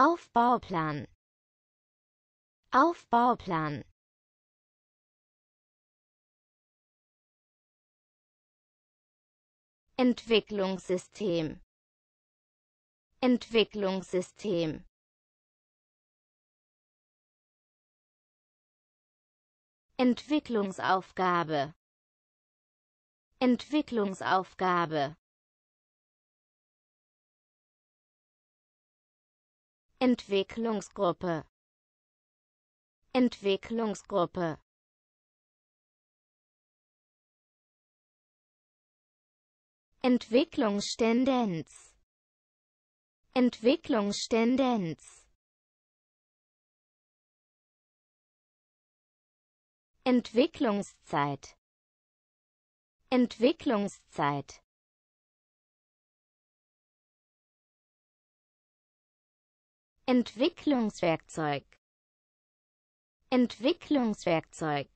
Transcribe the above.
Aufbauplan Aufbauplan Entwicklungssystem Entwicklungssystem Entwicklungsaufgabe Entwicklungsaufgabe Entwicklungsgruppe Entwicklungsgruppe Entwicklungstendenz Entwicklungstendenz Entwicklungszeit Entwicklungszeit Entwicklungswerkzeug Entwicklungswerkzeug